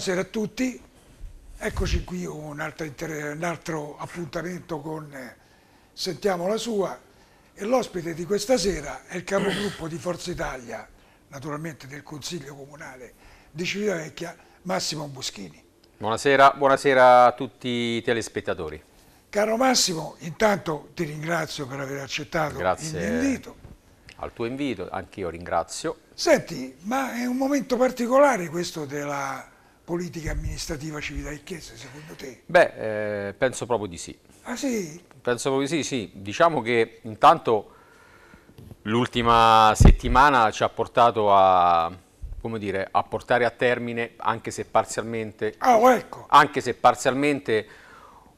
Buonasera a tutti, eccoci qui un altro, un altro appuntamento con eh, Sentiamo la sua e l'ospite di questa sera è il capogruppo di Forza Italia, naturalmente del Consiglio Comunale di Civitavecchia, Massimo Buschini. Buonasera, buonasera a tutti i telespettatori. Caro Massimo, intanto ti ringrazio per aver accettato l'invito. Al tuo invito, anch'io ringrazio. Senti, ma è un momento particolare questo della politica amministrativa Civitavecchiese, secondo te? Beh, eh, penso proprio di sì. Ah sì? Penso proprio di sì, sì. Diciamo che intanto l'ultima settimana ci ha portato a, dire, a, portare a termine, anche se parzialmente, ah, oh, ecco. anche se parzialmente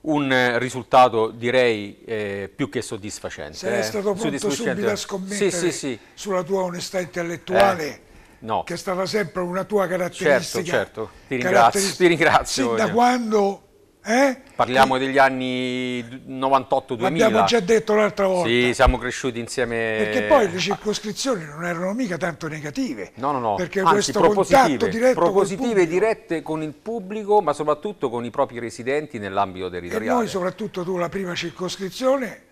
un risultato direi eh, più che soddisfacente. Sei eh. stato pronto subito a scommettere sì, sì, sì. sulla tua onestà intellettuale eh no. che è stata sempre una tua caratteristica. Certo, certo, ti ringrazio. Caratterist ti ringrazio sì, da quando... Eh? Parliamo degli anni 98-2000. Abbiamo già detto l'altra volta. Sì, siamo cresciuti insieme. Perché poi le ah. circoscrizioni non erano mica tanto negative. No, no, no. Perché Anzi, questo propositive, diretto propositive dirette con il pubblico, ma soprattutto con i propri residenti nell'ambito territoriale. E noi, soprattutto tu, la prima circoscrizione,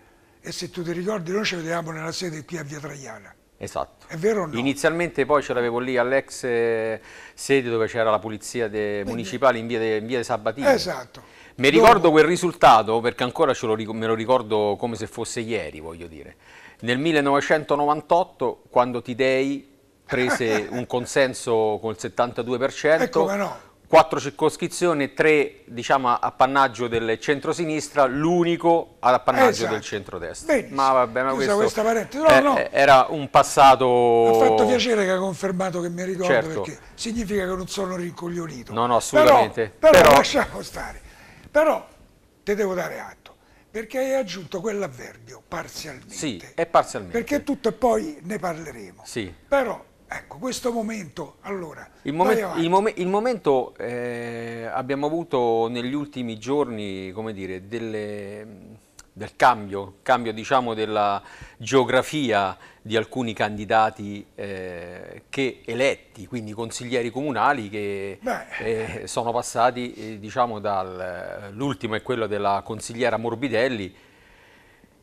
e se tu ti ricordi, noi ci vedevamo nella sede qui a Via Traiana. Esatto. È vero o no? Inizialmente poi ce l'avevo lì all'ex eh, sede dove c'era la polizia municipale in via, de, de Sabatini. Esatto. Mi Dopo. ricordo quel risultato perché ancora lo, me lo ricordo come se fosse ieri, voglio dire. Nel 1998 quando Tidei prese un consenso col 72%. E come no? quattro circoscrizioni, tre diciamo, appannaggio del centro-sinistra, l'unico ad appannaggio esatto. del centro-destra. Ma vabbè, ma questo questa parentesi. No, è, no. era un passato... Mi ha fatto piacere che ha confermato che mi ricordo, certo. perché significa che non sono rincoglionito. No, no, assolutamente. Però, però, però... lasciamo stare. Però te devo dare atto, perché hai aggiunto quell'avverbio, parzialmente. Sì, è parzialmente. Perché tutto e poi ne parleremo. Sì. Però Ecco, questo momento, allora, il, momen il, mom il momento eh, abbiamo avuto negli ultimi giorni, come dire, delle, del cambio, cambio diciamo della geografia di alcuni candidati eh, che eletti, quindi consiglieri comunali che eh, sono passati eh, diciamo dall'ultimo è quello della consigliera Morbidelli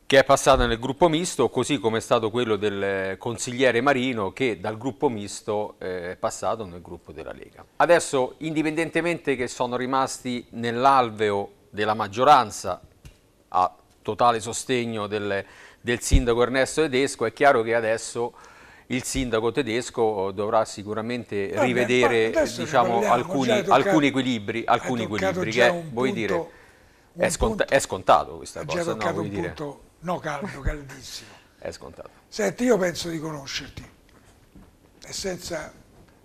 che è passata nel gruppo misto, così come è stato quello del consigliere Marino che dal gruppo misto eh, è passato nel gruppo della Lega. Adesso, indipendentemente che sono rimasti nell'alveo della maggioranza a totale sostegno del, del sindaco Ernesto Tedesco, è chiaro che adesso il sindaco tedesco dovrà sicuramente Vabbè, rivedere diciamo, alcuni, toccato, alcuni, equilibri, alcuni equilibri che, eh, punto, dire, è, punto, è, scontato questa cosa. No, dire. Punto No, caldo, caldissimo. È scontato. Senti, io penso di conoscerti e senza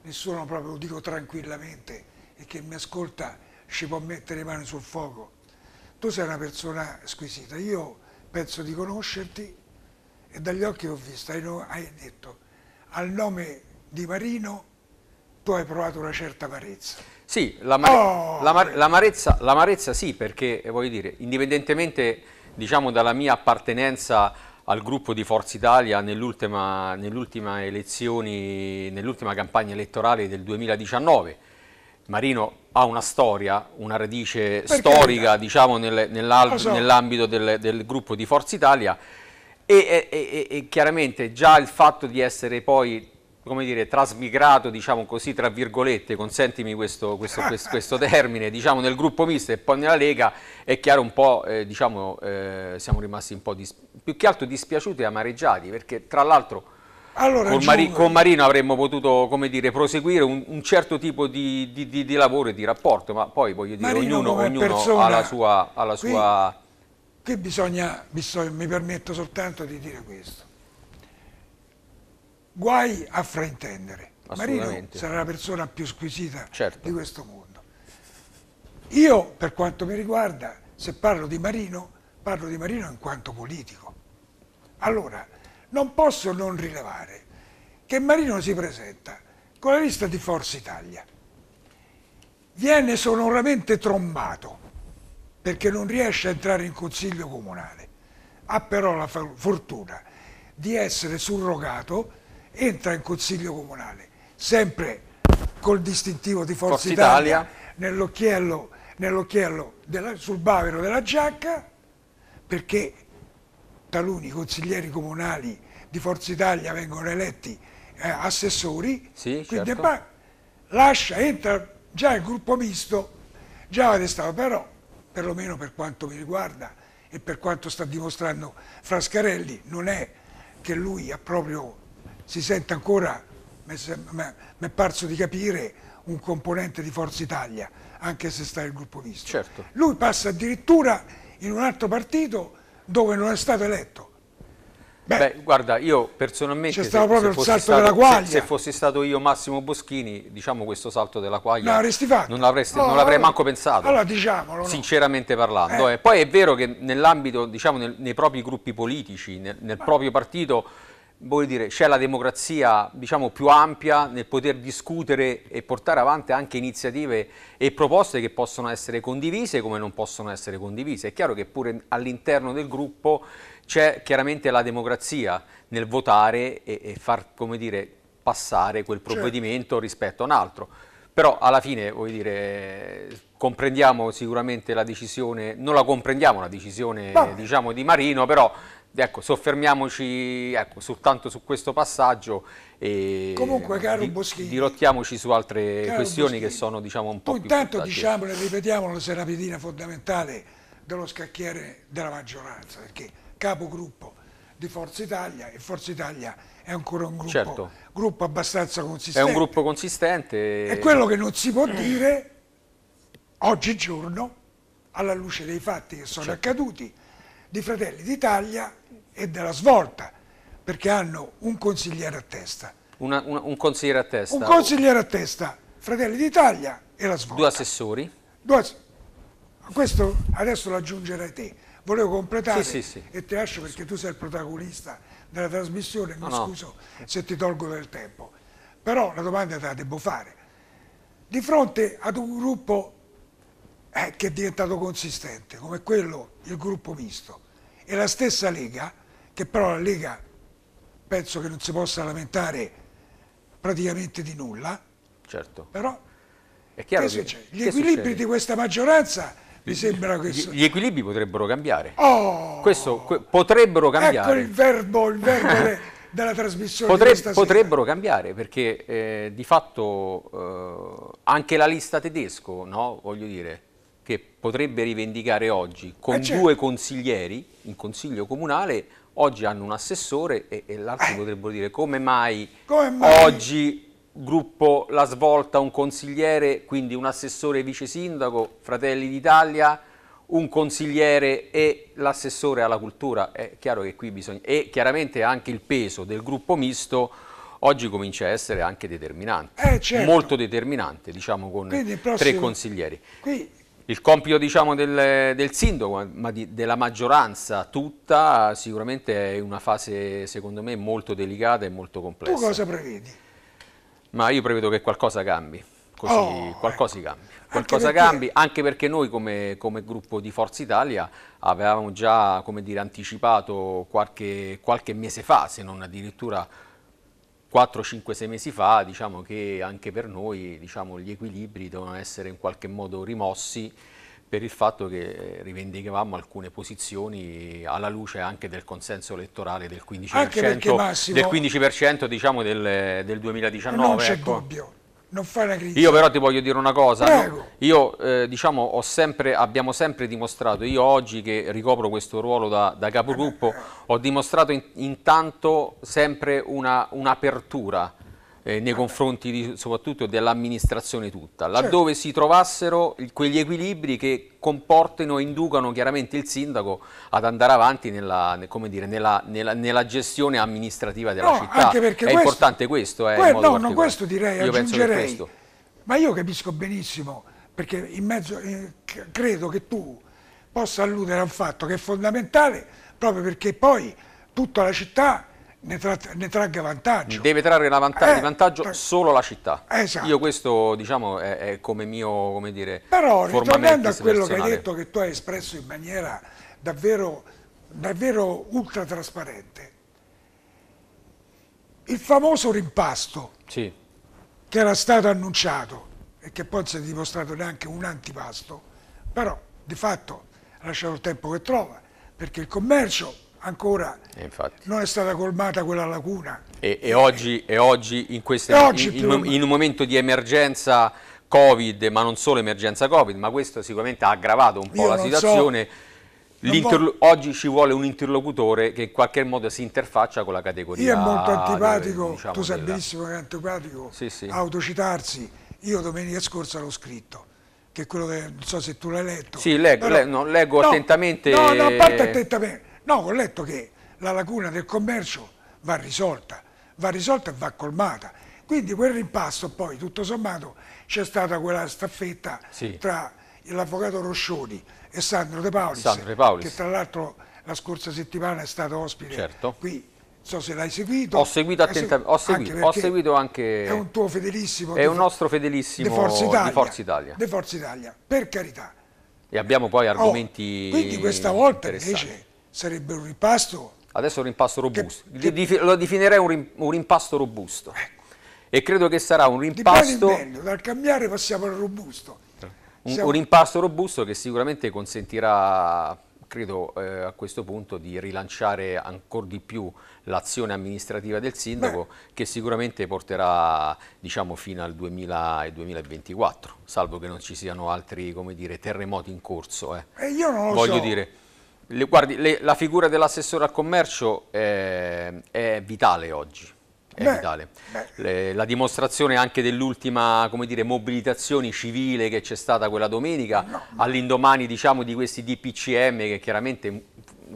nessuno proprio, lo dico tranquillamente, e che mi ascolta ci può mettere le mani sul fuoco. Tu sei una persona squisita, io penso di conoscerti e dagli occhi ho visto, hai, detto, al nome di Marino tu hai provato una certa amarezza. Sì, l'amare, oh! l'amarezza, l'amarezza sì, perché eh, voglio dire, indipendentemente diciamo, dalla mia appartenenza al gruppo di Forza Italia nell'ultima nell nell campagna elettorale del 2019. Marino ha una storia, una radice Perché storica diciamo, nel, nell'ambito nell del, del, gruppo di Forza Italia e, e, e, e chiaramente già il fatto di essere poi come dire, trasmigrato, diciamo così, tra virgolette, consentimi questo, questo, questo, questo termine, diciamo, nel gruppo misto e poi nella Lega, è chiaro un po', eh, diciamo, eh, siamo rimasti un po' più che altro dispiaciuti e amareggiati, perché tra l'altro allora, con, Mari con, Marino avremmo potuto, come dire, proseguire un, un certo tipo di, di, di, di, lavoro e di rapporto, ma poi, voglio dire, Marino ognuno, ognuno ha la sua... Ha la sua... Qui, qui bisogna, bisogna, mi permetto soltanto di dire questo guai a fraintendere. Marino sarà la persona più squisita certo. di questo mondo. Io, per quanto mi riguarda, se parlo di Marino, parlo di Marino in quanto politico. Allora, non posso non rilevare che Marino si presenta con la lista di Forza Italia. Viene sonoramente trombato perché non riesce a entrare in consiglio comunale. Ha però la fortuna di essere surrogato entra in consiglio comunale, sempre col distintivo di Forza, Forza Italia, Italia. nell'occhiello, nell sul bavero della giacca, perché taluni consiglieri comunali di Forza Italia vengono eletti eh, assessori, sì, quindi certo. lascia, entra già il gruppo misto, già avete stato, però perlomeno per quanto mi riguarda e per quanto sta dimostrando Frascarelli, non è che lui ha proprio si sente ancora, mi è parso di capire, un componente di Forza Italia, anche se sta nel gruppo misto. Certo. Lui passa addirittura in un altro partito dove non è stato eletto. Beh, Beh guarda, io personalmente... C'è stato proprio il salto stato, della quaglia. Se, se, fossi stato io Massimo Boschini, diciamo questo salto della quaglia... L'avresti fatto? Non, l'avrei no, allora, manco pensato. Allora diciamolo. No. Sinceramente parlando. Eh. Eh. Poi è vero che nell'ambito, diciamo, nel, nei propri gruppi politici, nel, nel proprio partito vuol dire c'è la democrazia diciamo, più ampia nel poter discutere e portare avanti anche iniziative e proposte che possono essere condivise come non possono essere condivise. È chiaro che pure all'interno del gruppo c'è chiaramente la democrazia nel votare e, e far dire, passare quel certo. provvedimento certo. rispetto a un altro. Però alla fine dire, comprendiamo sicuramente la decisione, non la comprendiamo la decisione diciamo, di Marino, però Ecco, soffermiamoci ecco, soltanto su questo passaggio e Comunque, caro di, Boschini, dirottiamoci su altre questioni Boschini, che sono diciamo, un po' più intanto diciamo e ripetiamo la serapidina fondamentale dello scacchiere della maggioranza, perché capogruppo di Forza Italia e Forza Italia è ancora un gruppo, certo. gruppo abbastanza consistente. È un gruppo consistente. E quello che non si può dire oggigiorno, alla luce dei fatti che sono certo. accaduti, di Fratelli d'Italia e della svolta, perché hanno un consigliere a testa. Una, una, un consigliere a testa? Un consigliere a testa, Fratelli d'Italia e la svolta. Due assessori? Due Questo adesso lo aggiungerai te. Volevo completare sì, sì, sì. e ti lascio perché tu sei il protagonista della trasmissione, mi no, scuso no. se ti tolgo del tempo. Però la domanda te la devo fare. Di fronte ad un gruppo eh, che è diventato consistente, come quello, il gruppo misto, e la stessa Lega, che però la Lega penso che non si possa lamentare praticamente di nulla. Certo. Però è chiaro che, che gli equilibri succede? di questa maggioranza mi sembra che... Gli, gli equilibri potrebbero cambiare. Oh, Questo, que, potrebbero ecco cambiare. Ecco il verbo, il verbo della trasmissione Potre, Potrebbero cambiare perché eh, di fatto eh, anche la lista tedesco, no? voglio dire, che potrebbe rivendicare oggi con eh certo. due consiglieri in consiglio comunale oggi hanno un assessore e, e l'altro eh. potrebbero dire come mai, come mai, oggi gruppo La Svolta, un consigliere, quindi un assessore vice sindaco, Fratelli d'Italia, un consigliere e l'assessore alla cultura, è chiaro che qui bisogna... e chiaramente anche il peso del gruppo misto oggi comincia a essere anche determinante, eh, certo. molto determinante, diciamo, con prossimo, tre consiglieri. Qui il compito diciamo, del, del, sindaco, ma di, della maggioranza tutta, sicuramente è una fase secondo me molto delicata e molto complessa. Tu cosa prevedi? Ma io prevedo che qualcosa cambi. Così, oh, ecco. qualcosa ecco. cambi. Qualcosa anche perché... anche perché noi come, come, gruppo di Forza Italia avevamo già dire, anticipato qualche, qualche mese fa, se non addirittura 4, 5, 6 mesi fa diciamo che anche per noi diciamo, gli equilibri devono essere in qualche modo rimossi per il fatto che eh, rivendicavamo alcune posizioni alla luce anche del consenso elettorale del 15%, Massimo, del, 15 diciamo del, del, 2019. Non c'è ecco. dubbio, non fai una critica. Io però ti voglio dire una cosa. Prego. Io eh, diciamo sempre, abbiamo sempre dimostrato, io oggi che ricopro questo ruolo da, da capogruppo, ho dimostrato in, intanto sempre un'apertura eh, nei confronti di, soprattutto dell'amministrazione tutta, certo. laddove certo. si trovassero quegli equilibri che comportino e inducano chiaramente il sindaco ad andare avanti nella, dire, nella, nella, nella gestione amministrativa della no, città. Anche è questo, importante questo, eh, que no, no, questo direi, io aggiungerei, questo. ma io capisco benissimo, perché in mezzo, eh, credo che tu possa alludere a un fatto che è fondamentale proprio perché poi tutta la città ne, tra ne tragga vantaggio. Deve trarre vanta eh, vantaggio tra solo la città. Esatto. Io questo diciamo è, è come mio, come dire, Però ritornando a quello che hai detto, che tu hai espresso in maniera davvero, davvero ultra trasparente, il famoso rimpasto sì. che era stato annunciato e che poi si è dimostrato neanche un antipasto, però di fatto lasciato il tempo che trova, perché il commercio ancora non è stata colmata quella lacuna. E, e, oggi, e oggi, in, queste, e oggi in, in, un momento di emergenza Covid, ma non solo emergenza Covid, ma questo sicuramente ha aggravato un po' Io la situazione. So. Oggi ci vuole un interlocutore che in qualche modo si interfaccia con la categoria. Io è molto antipatico, dove, diciamo, tu sai della... benissimo che è antipatico sì, sì. autocitarsi. Io domenica scorsa l'ho scritto, che è quello che non so se tu l'hai letto. Sì, leggo, Però... le, no, leggo no, attentamente. No, no, a parte attentamente. No, ho letto che la lacuna del commercio va risolta, va risolta e va colmata. Quindi quel rimpasto poi, tutto sommato, c'è stata quella staffetta sì. tra l'avvocato Roscioni e Sandro De Paulis, Sandro de Paulis. che tra l'altro la scorsa settimana è stato ospite certo. qui so se l'hai seguito. Ho seguito attentamente, ho, ho, seguito anche... È un tuo fedelissimo... È un nostro fedelissimo di Forza Italia. Di Forza Italia, di Forza Italia per carità. E abbiamo poi oh, argomenti oh, Quindi questa volta invece sarebbe un ripasto... Adesso è un rimpasto robusto, che, che, lo definirei un, rimpasto robusto. Ecco. E credo che sarà un rimpasto... Meglio, dal cambiare passiamo al robusto. Un, Siamo... un rimpasto robusto che sicuramente consentirà credo eh, a questo punto di rilanciare ancora di più l'azione amministrativa del sindaco Beh. che sicuramente porterà diciamo, fino al 2024, salvo che non ci siano altri dire, terremoti in corso. Eh. Eh io non lo Voglio so. dire, le, guardi, le, la figura dell'assessore al commercio è, eh, è vitale oggi. È beh, vitale. Beh. Le, la dimostrazione anche dell'ultima mobilitazione civile che c'è stata quella domenica, no. all'indomani diciamo, di questi DPCM che chiaramente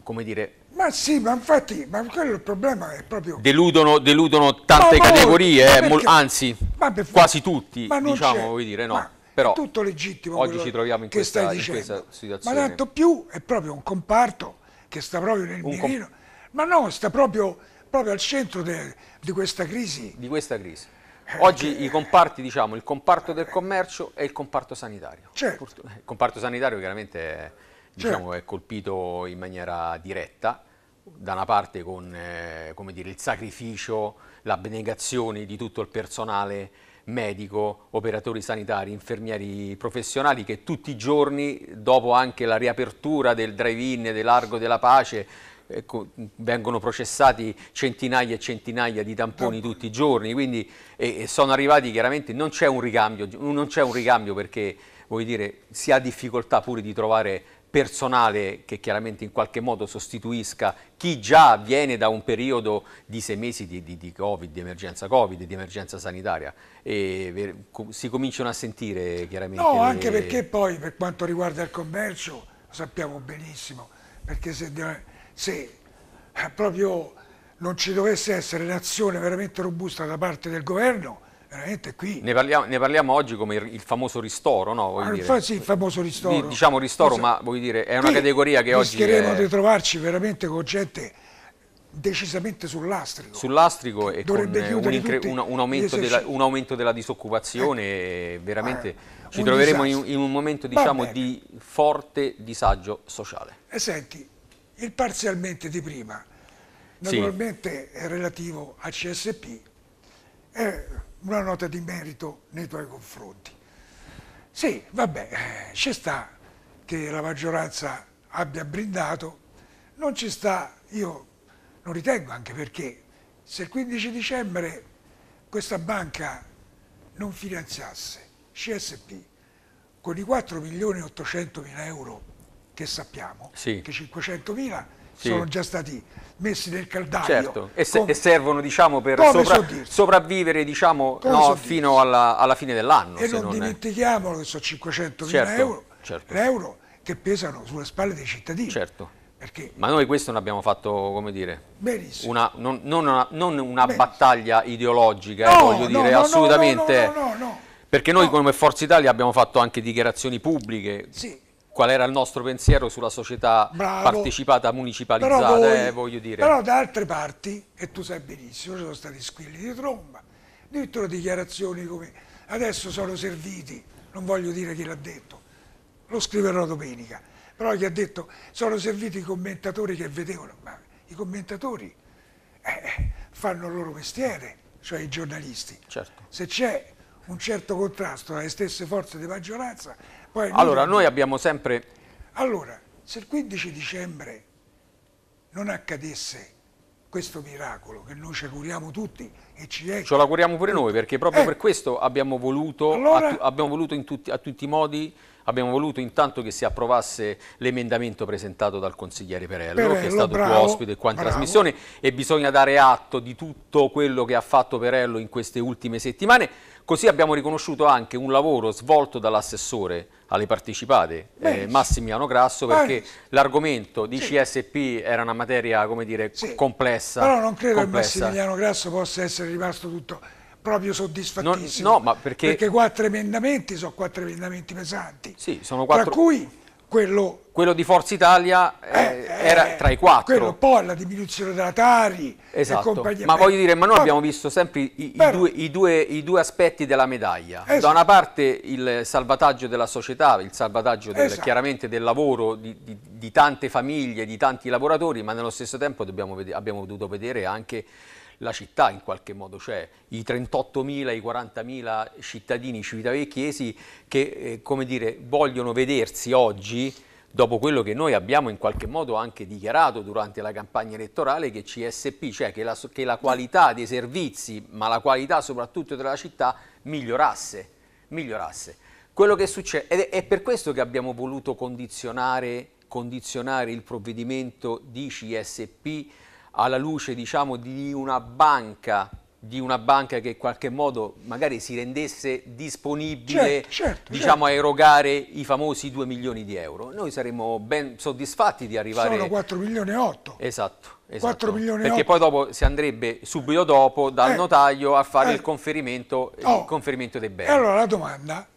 come dire, ma sì, ma infatti, ma quello il problema è proprio... Deludono, deludono tante ma categorie, eh, ma perché, eh, anzi, quasi tutti, diciamo, vuoi dire, no? Ma però, tutto legittimo oggi ci troviamo in questa, in questa, situazione. Ma tanto più è proprio un comparto che sta proprio nel mirino, ma no, sta proprio, proprio al centro de, di questa crisi. Di questa crisi. Eh, oggi i comparti, diciamo, il comparto del commercio e il comparto sanitario. Certo. Eh, il comparto sanitario chiaramente diciamo, certo. è colpito in maniera diretta, da una parte con eh, dire, il sacrificio, l'abnegazione di tutto il personale medico, operatori sanitari, infermieri professionali che tutti i giorni, dopo anche la riapertura del drive-in, dell'argo della pace, Ecco, vengono processati centinaia e centinaia di tamponi certo. tutti i giorni, quindi e, e sono arrivati chiaramente, non c'è un ricambio, non c'è un ricambio perché dire, si ha difficoltà pure di trovare personale che chiaramente in qualche modo sostituisca chi già viene da un periodo di sei mesi di, di, di Covid, di emergenza Covid, di emergenza sanitaria e si cominciano a sentire chiaramente... No, anche le... perché poi per quanto riguarda il commercio lo sappiamo benissimo, perché se, eh, se eh, proprio non ci dovesse essere un'azione veramente robusta da parte del governo veramente qui. Ne parliamo, ne parliamo oggi come il, il famoso ristoro, no? Ah, dire. Sì, il famoso ristoro. diciamo ristoro, Cosa? ma vuoi dire, è una qui categoria che oggi... Rischieremo è... di trovarci veramente con gente decisamente sul lastrico. Sul lastrico e con un, un, un, aumento della, un, aumento della, disoccupazione, eh, veramente eh, ci troveremo in, in, un momento diciamo, di forte disagio sociale. E senti, il parzialmente di prima, naturalmente sì. è relativo a CSP, è una nota di merito nei tuoi confronti. Sì, vabbè, ci sta che la maggioranza abbia brindato, non ci sta, io non ritengo anche perché se il 15 dicembre questa banca non finanziasse CSP con i 4 milioni e 800 mila euro che sappiamo, sì. che 500 mila sì. sono già stati messi nel caldaio. Certo, e, se, con... e servono diciamo, per sopra... sopravvivere diciamo, no, fino alla, alla fine dell'anno. E non, non dimentichiamolo è... che sono 500 certo, mila euro, certo. euro, che pesano sulle spalle dei cittadini. Certo. Perché... Ma noi questo non abbiamo fatto, come dire, una, non, non, una, non, una Benissimo. battaglia ideologica, no, eh, voglio no, dire, assolutamente. Perché noi come Forza Italia abbiamo fatto anche dichiarazioni pubbliche sì qual era il nostro pensiero sulla società Bravo. partecipata municipalizzata, però, voi, eh, voglio dire. Però da altre parti, e tu sai benissimo, ci sono stati squilli di tromba, addirittura dichiarazioni come adesso sono serviti, non voglio dire chi l'ha detto, lo scriverò domenica, però chi ha detto sono serviti i commentatori che vedevano, ma i commentatori eh, eh fanno il loro mestiere, cioè i giornalisti. Certo. Se c'è un certo contrasto tra le stesse forze di maggioranza poi allora, noi abbiamo... sempre... Allora, se il 15 dicembre non accadesse questo miracolo che noi ci curiamo tutti e ci è... Ce lo curiamo pure noi perché proprio eh. per questo abbiamo voluto, allora... tu, abbiamo voluto tutti, a tutti i modi, abbiamo voluto intanto che si approvasse l'emendamento presentato dal consigliere Perello, Perello che è stato bravo, tuo ospite qua in bravo. trasmissione e bisogna dare atto di tutto quello che ha fatto Perello in queste ultime settimane Così abbiamo riconosciuto anche un lavoro svolto dall'assessore alle partecipate, eh, Massimiliano Grasso, perché ah, l'argomento di sì. CSP era una materia, come dire, sì. complessa. Però non credo complessa. che Massimiliano Grasso possa essere rimasto tutto proprio soddisfattissimo. Non, no, perché... perché... quattro emendamenti sono quattro emendamenti pesanti. Sì, sono quattro... Tra cui quello... quello di Forza Italia... Eh, eh era eh, tra i quattro. Quello poi la diminuzione della Tari esatto. Ma voglio dire, ma noi abbiamo visto sempre i, i, due, i, due, i due, aspetti della medaglia. Esatto. Da una parte il salvataggio della società, il salvataggio del, esatto. chiaramente del lavoro di, di, di, tante famiglie, di tanti lavoratori, ma nello stesso tempo dobbiamo, abbiamo potuto vedere anche la città in qualche modo, cioè i 38.000, i 40.000 cittadini civitavecchiesi che eh, come dire, vogliono vedersi oggi dopo quello che noi abbiamo in qualche modo anche dichiarato durante la campagna elettorale che CSP, cioè che la, che la qualità dei servizi, ma la qualità soprattutto della città, migliorasse. migliorasse. Quello che succede, ed è, per questo che abbiamo voluto condizionare, condizionare il provvedimento di CSP alla luce diciamo, di una banca di una banca che in qualche modo magari si rendesse disponibile certo, certo, diciamo, certo. a erogare i famosi 2 milioni di euro. Noi saremmo ben soddisfatti di arrivare... Sono 4 milioni e 8. Esatto. esatto. Milioni Perché 8. poi dopo si andrebbe subito dopo dal eh, notaio a fare eh, il, conferimento, oh, il, conferimento, dei beni. E allora la domanda,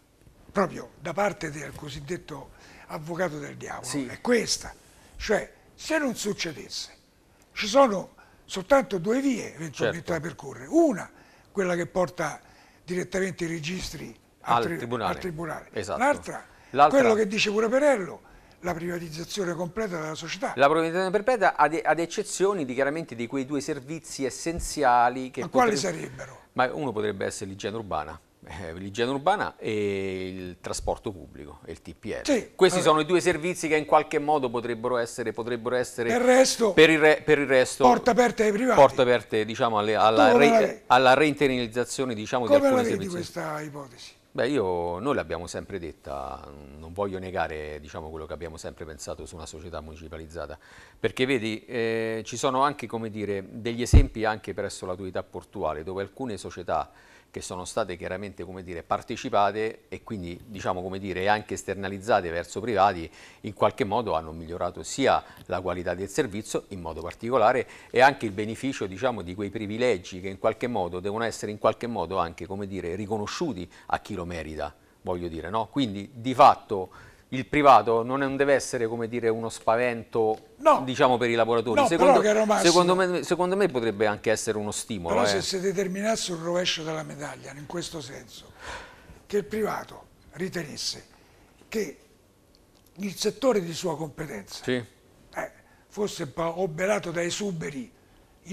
proprio da parte del cosiddetto avvocato del diavolo, sì. è questa. Cioè, se non succedesse, ci sono soltanto due vie eventualmente certo. da percorrere. Una, quella che porta direttamente i registri al, al tribunale. tribunale. Esatto. L'altra, quello che dice pure Perello, la privatizzazione completa della società. La privatizzazione perpetua ad, ad eccezioni di, chiaramente di quei due servizi essenziali. Che Ma potrebbe, quali sarebbero? Ma uno potrebbe essere l'igiene urbana eh, l'igiene urbana e il trasporto pubblico e il TPR. Sì, Questi allora. sono i due servizi che in qualche modo potrebbero essere, potrebbero essere il resto, per, il re, per il resto porta aperte ai privati. Porte aperte diciamo, alle, alla, re, alla reinternalizzazione diciamo, di alcuni servizi. Come questa ipotesi? Beh, io, noi l'abbiamo sempre detta, non voglio negare diciamo, quello che abbiamo sempre pensato su una società municipalizzata, perché vedi, eh, ci sono anche dire, degli esempi anche presso l'autorità portuale, dove alcune società che sono state chiaramente dire, partecipate e quindi diciamo, dire, anche esternalizzate verso privati, in qualche modo hanno migliorato sia la qualità del servizio in modo particolare e anche il beneficio diciamo, di quei privilegi che in qualche modo devono essere in qualche modo anche dire, riconosciuti a chi lo merita. Dire, no? Quindi di fatto il privato non deve essere come dire uno spavento no, diciamo per i lavoratori no, secondo, massimo, secondo, me, secondo, me, potrebbe anche essere uno stimolo però eh. se si determinasse un rovescio della medaglia in questo senso che il privato ritenesse che il settore di sua competenza sì. eh, fosse un po' oberato da esuberi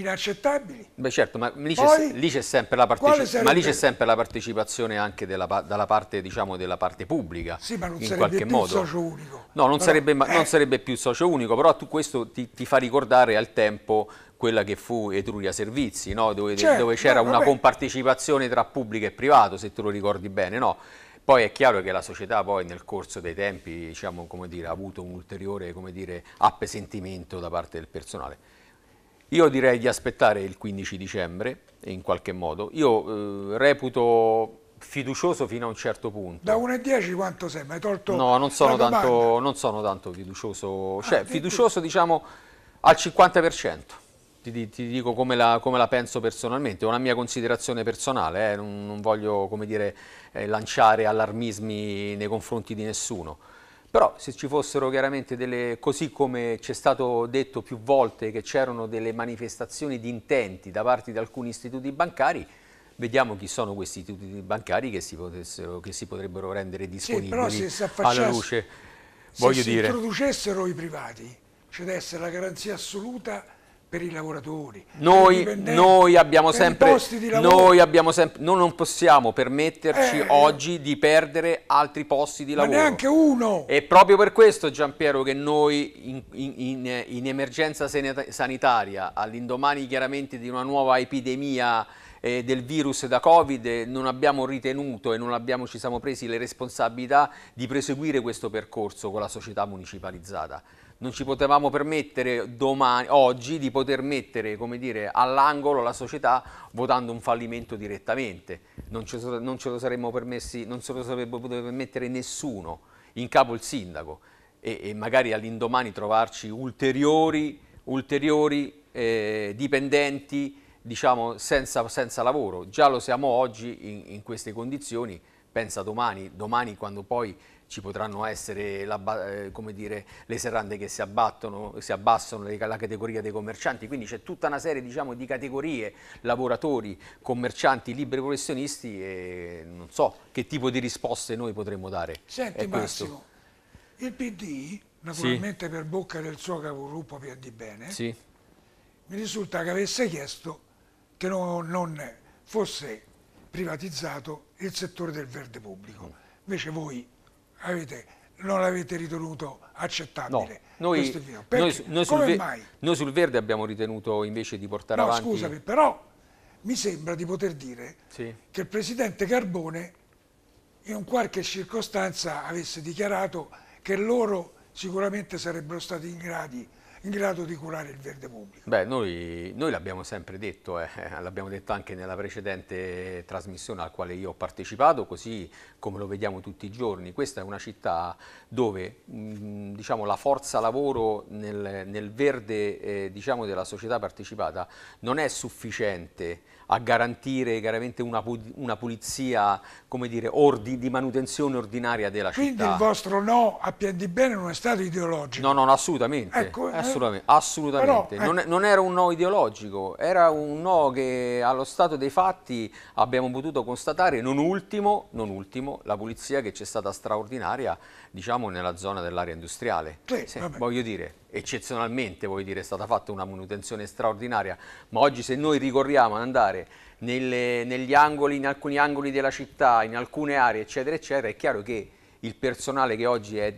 inaccettabili. Beh certo, ma lì c'è sempre, parteci sempre la partecipazione anche della, dalla parte, diciamo, della parte pubblica. Sì, ma non in sarebbe più modo. socio unico. No, non, però, sarebbe, eh. non, sarebbe, più socio unico, però tu questo ti, ti fa ricordare al tempo quella che fu Etruria Servizi, no? dove, certo, c'era certo, una compartecipazione tra pubblico e privato, se tu lo ricordi bene. No? Poi è chiaro che la società poi nel corso dei tempi diciamo, dire, ha avuto un ulteriore dire, appesentimento da parte del personale. Io direi di aspettare il 15 dicembre, in qualche modo. Io eh, reputo fiducioso fino a un certo punto. Da 1,10 quanto sei? Mi hai tolto No, non sono, tanto, non sono tanto, fiducioso. Ah, cioè, ah, fiducioso diciamo al 50%. Ti, ti dico come la, come la, penso personalmente, è una mia considerazione personale, eh. non, non, voglio dire, eh, lanciare allarmismi nei confronti di nessuno. Però se ci fossero chiaramente delle, così come ci è stato detto più volte che c'erano delle manifestazioni di intenti da parte di alcuni istituti bancari, vediamo chi sono questi istituti bancari che si, potessero, che si potrebbero rendere disponibili sì, se alla luce. Voglio se dire... introducessero i privati, c'è da essere la garanzia assoluta per i lavoratori. Noi, noi, abbiamo, sempre, noi abbiamo sempre, noi non possiamo permetterci eh, eh, oggi di perdere altri posti di lavoro. neanche uno! E proprio per questo, Giampiero, che noi in, in, in emergenza sanitaria, all'indomani chiaramente di una nuova epidemia eh, del virus da Covid, eh, non abbiamo ritenuto e non abbiamo, ci siamo presi le responsabilità di proseguire questo percorso con la società municipalizzata non ci potevamo permettere domani, oggi di poter mettere all'angolo la società votando un fallimento direttamente, non ce, non ce lo saremmo permessi, non se lo sarebbe potuto permettere nessuno, in capo il sindaco, e, e magari all'indomani trovarci ulteriori, ulteriori eh, dipendenti diciamo, senza, senza, lavoro, già lo siamo oggi in, in queste condizioni, pensa domani, domani quando poi ci potranno essere la, eh, dire, le serrande che si, abbattono, si abbassano, la categoria dei commercianti, quindi c'è tutta una serie diciamo, di categorie, lavoratori, commercianti, liberi professionisti e non so che tipo di risposte noi potremmo dare. Senti Massimo, il PD, naturalmente sì. per bocca del suo capogruppo Pier Di Bene, sì. mi risulta che avesse chiesto che no, non fosse privatizzato il settore del verde pubblico. Mm. Invece voi avete non l'avete ritenuto accettabile. No, noi, noi, noi, sul noi, sul verde abbiamo ritenuto invece di portare no, avanti... No, scusami, però mi sembra di poter dire sì. che il Presidente Carbone in qualche circostanza avesse dichiarato che loro sicuramente sarebbero stati in grado in grado di curare il verde pubblico. Beh, noi, noi l'abbiamo sempre detto, eh, l'abbiamo detto anche nella precedente trasmissione alla quale io ho partecipato, così come lo vediamo tutti i giorni. Questa è una città dove mh, mm, diciamo, la forza lavoro nel, nel verde eh, diciamo, della società partecipata non è sufficiente a garantire veramente una, una pulizia dire, ordi, di manutenzione ordinaria della Quindi città. Quindi il vostro no a pian di bene non è stato ideologico? No, no, assolutamente, ecco, assolutamente, eh, assolutamente. Però, ecco. non, eh. non, era un no ideologico, era un no che allo stato dei fatti abbiamo potuto constatare, non ultimo, non ultimo la pulizia che c'è stata straordinaria diciamo nella zona dell'area industriale. Sì, sì, voglio dire, eccezionalmente voglio dire, è stata fatta una manutenzione straordinaria, ma oggi se noi ricorriamo ad andare nelle, negli angoli, in alcuni angoli della città, in alcune aree, eccetera, eccetera, è chiaro che il personale che oggi è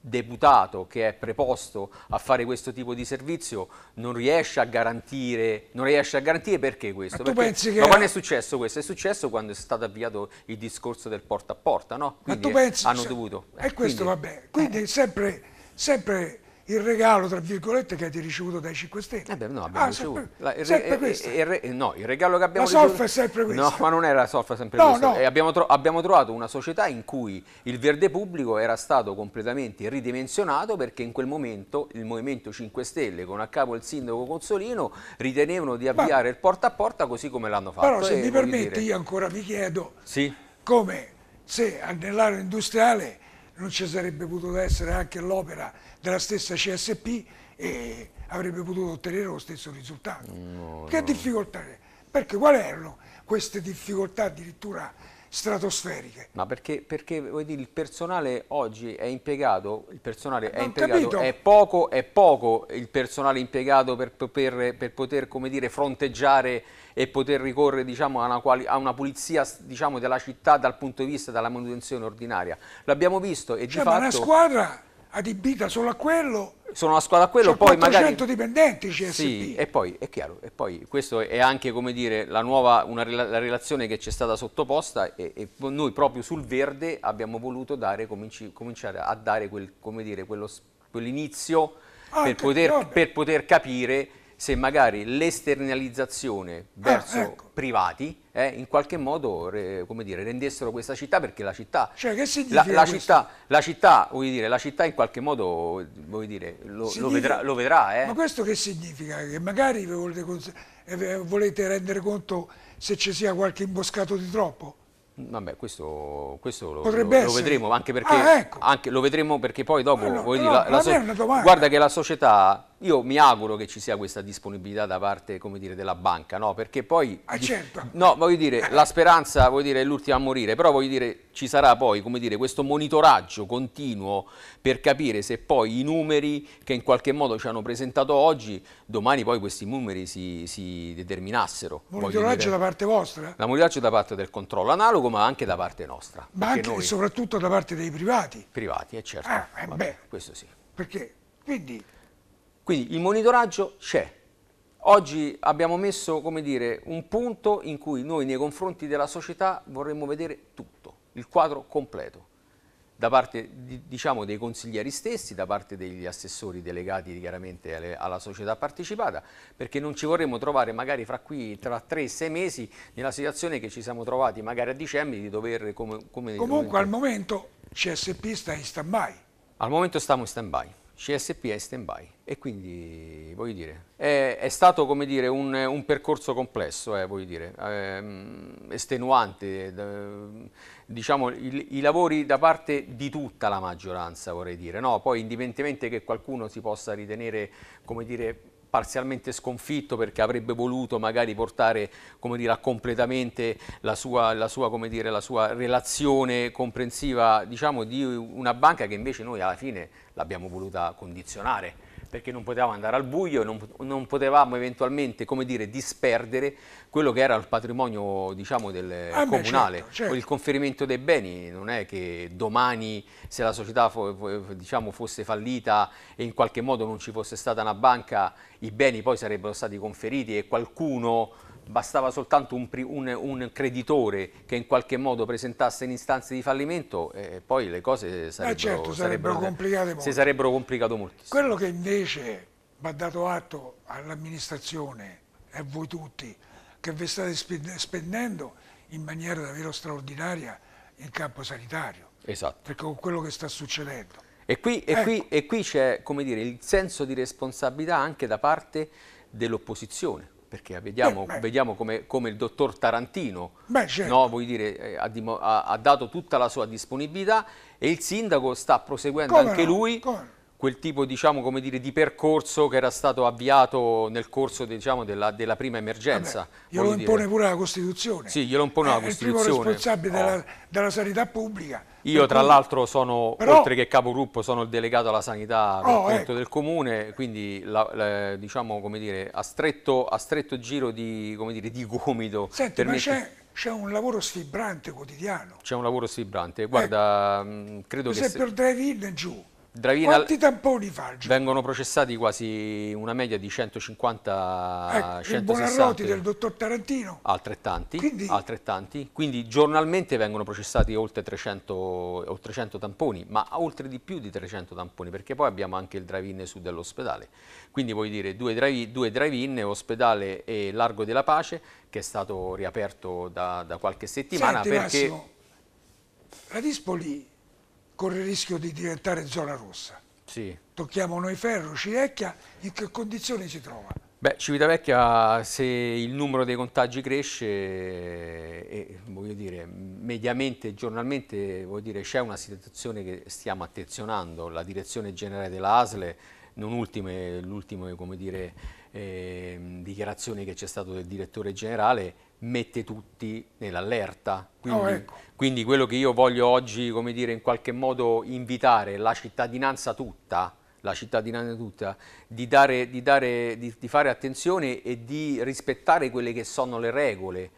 deputato che è preposto a fare questo tipo di servizio non riesce a garantire, riesce a garantire perché questo? Ma perché, no, era... quando è successo questo? È successo quando è stato avviato il discorso del porta a porta, no? Quindi ma tu pensi, hanno dovuto. Eh, e questo quindi, vabbè, quindi eh. sempre, sempre il regalo, tra virgolette, che avete ricevuto dai 5 Stelle. Eh beh, no, abbiamo ah, ricevuto. Sempre, la, il, sempre eh, eh re, eh, no, il regalo che abbiamo ricevuto... La solfa ricevuto, è sempre questa. No, ma non era la solfa sempre no, questa. No. Eh, abbiamo, tro abbiamo, trovato una società in cui il verde pubblico era stato completamente ridimensionato perché in quel momento il Movimento 5 Stelle, con a capo il sindaco Consolino, ritenevano di avviare ma, il porta a porta così come l'hanno fatto. Però se eh, mi permette, dire... io ancora mi chiedo sì? come se nell'area industriale non ci sarebbe potuto essere anche l'opera della stessa CSP e avrebbe potuto ottenere lo stesso risultato. No, che no. difficoltà? Perché quali erano queste difficoltà addirittura stratosferiche. Ma perché, perché dire, il personale oggi è impiegato, il personale è, impiegato è, poco, è poco il personale impiegato per, per, per poter dire, fronteggiare e poter ricorrere diciamo, a, una quali, a, una pulizia diciamo, della città dal punto di vista della manutenzione ordinaria. L'abbiamo visto e cioè, di fatto... la squadra adibita solo a quello sono una squadra a quello, poi 400 magari... dipendenti CSP. Sì, e poi, è chiaro, e poi questa è anche, come dire, la nuova, una, la relazione che ci è stata sottoposta e, e, noi proprio sul verde abbiamo voluto dare, cominci, cominciare a dare quel, come dire, quell'inizio ah, per, per poter capire se magari l'esternalizzazione ah, verso ah, ecco. privati eh, in qualche modo re, dire, rendessero questa città perché la città, cioè, la, la, città, la, città dire, la, città in qualche modo dire, lo, lo, vedrà, lo vedrà eh. ma questo che significa? che magari volete, eh, eh, volete rendere conto se ci sia qualche imboscato di troppo? Vabbè, questo, questo lo, lo, vedremo anche perché, ah, ecco. anche, lo vedremo perché poi dopo no, no, dire, no, la, la so guarda che la società io mi auguro che ci sia questa disponibilità da parte dire, della banca, no? perché poi... Ah, certo. No, voglio dire, eh. la speranza voglio dire, è l'ultima a morire, però voglio dire, ci sarà poi dire, questo monitoraggio continuo per capire se poi i numeri che in qualche modo ci hanno presentato oggi, domani poi questi numeri si, si determinassero. Monitoraggio da parte vostra? La monitoraggio da parte del controllo analogo, ma anche da parte nostra. Ma anche noi... e soprattutto da parte dei privati? Privati, è eh, certo. Ah, eh, Vabbè, questo sì. Perché, quindi... Quindi il monitoraggio c'è. Oggi abbiamo messo dire, un punto in cui noi nei confronti della società vorremmo vedere tutto, il quadro completo, da parte diciamo, dei consiglieri stessi, da parte degli assessori delegati chiaramente alle, alla società partecipata, perché non ci vorremmo trovare magari fra qui tra 3 e 6 mesi nella situazione che ci siamo trovati magari a dicembre di dover... Come, come Comunque dover... al momento CSP sta in stand-by. Al momento stiamo in stand-by. CSP è stand by e quindi voglio dire è, è stato come dire un, un percorso complesso eh, voglio dire ehm, estenuante ehm, diciamo il, i lavori da parte di tutta la maggioranza vorrei dire no? poi indipendentemente che qualcuno si possa ritenere come dire parzialmente sconfitto perché avrebbe voluto magari portare dire, a completamente la sua, la, sua, dire, la sua, relazione comprensiva diciamo, di una banca che invece noi alla fine l'abbiamo voluta condizionare perché non potevamo andare al buio, non, non potevamo eventualmente dire, disperdere quello che era il patrimonio diciamo, del ah, comunale. Certo, certo. Il conferimento dei beni non è che domani se la società diciamo, fosse fallita e in qualche modo non ci fosse stata una banca, i beni poi sarebbero stati conferiti e qualcuno bastava soltanto un, un, un, creditore che in qualche modo presentasse in istanze di fallimento e poi le cose sarebbero, eh certo, sarebbero, sarebbero complicate molto. Si sarebbero complicate moltissimo. Quello che invece va dato atto all'amministrazione e a voi tutti che vi state spendendo in maniera davvero straordinaria in campo sanitario. Esatto. Perché con quello che sta succedendo. E qui, ecco. qui c'è il senso di responsabilità anche da parte dell'opposizione perché vediamo, beh, beh. vediamo come, come, il dottor Tarantino beh, certo. no, dire, eh, ha, ha, ha, dato tutta la sua disponibilità e il sindaco sta proseguendo come anche no? lui come? quel tipo diciamo, dire, di percorso che era stato avviato nel corso diciamo, della, della, prima emergenza. glielo impone pure la Costituzione. Sì, glielo impone eh, la Costituzione. È il primo responsabile oh. della, della sanità pubblica io tra l'altro sono, Però, oltre che capogruppo, sono il delegato alla sanità oh, ecco. del comune, quindi la, la, diciamo, dire, a, stretto, a stretto, giro di, dire, di gomito. Senti, ma c'è un lavoro sfibrante quotidiano. C'è un lavoro sfibrante, guarda, ecco. credo per che... Per se... il drive-in giù, Dravina Quanti tamponi faccio? Vengono processati quasi una media di 150 ecco, 160 il Buonarroti del dottor Tarantino altrettanti quindi? altrettanti quindi giornalmente vengono processati oltre 300, oltre tamponi ma oltre di più di 300 tamponi perché poi abbiamo anche il drive-in su dell'ospedale quindi voglio dire due drive-in drive ospedale e Largo della Pace che è stato riaperto da, da qualche settimana Senti, perché Massimo, la lì corre il rischio di diventare zona rossa. Sì. Tocchiamo noi ferro, Civitavecchia, in che condizioni si trova? Beh, Civitavecchia, se il numero dei contagi cresce, e, eh, eh, voglio dire, mediamente, giornalmente, c'è una situazione che stiamo attenzionando. La direzione generale dell'ASLE, non ultime, l'ultimo, come dire, eh, dichiarazione che c'è stato del direttore generale, mette tutti nell'allerta. Oh, quindi, oh, ecco. quindi, quello che io voglio oggi, come dire, in qualche modo invitare la cittadinanza tutta, la cittadinanza tutta, di, dare, di, dare, di, di fare attenzione e di rispettare quelle che sono le regole,